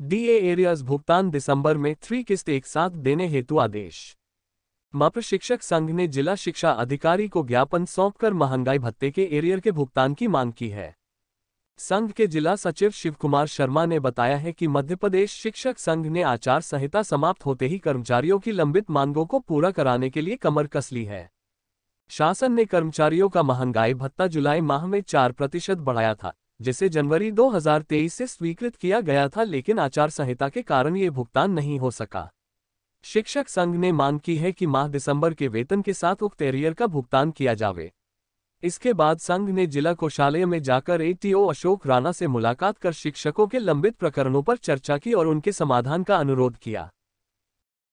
DA areas भुगतान दिसंबर में three किस्त एक साथ देने हेतु आदेश माप्र शिक्षक संघ ने जिला शिक्षा अधिकारी को ज्ञापन सौंपकर महंगाई भत्ते के एरियर के भुगतान की मांग की है संघ के जिला सचिव शिवकुमार शर्मा ने बताया है कि मध्य प्रदेश शिक्षक संघ ने आचार संहिता समाप्त होते ही कर्मचारियों की लंबित मांगों को पूरा कराने के लिए कमर कस ली है शासन ने कर्मचारियों का महंगाई भत्ता जुलाई माह में चार प्रतिशत बढ़ाया था जिसे जनवरी 2023 से स्वीकृत किया गया था लेकिन आचार संहिता के कारण ये भुगतान नहीं हो सका शिक्षक संघ ने मांग की है कि माह दिसंबर के वेतन के साथ उक्त एरियर का भुगतान किया जावे इसके बाद संघ ने जिला कोषालय में जाकर एटीओ अशोक राणा से मुलाकात कर शिक्षकों के लंबित प्रकरणों पर चर्चा की और उनके समाधान का अनुरोध किया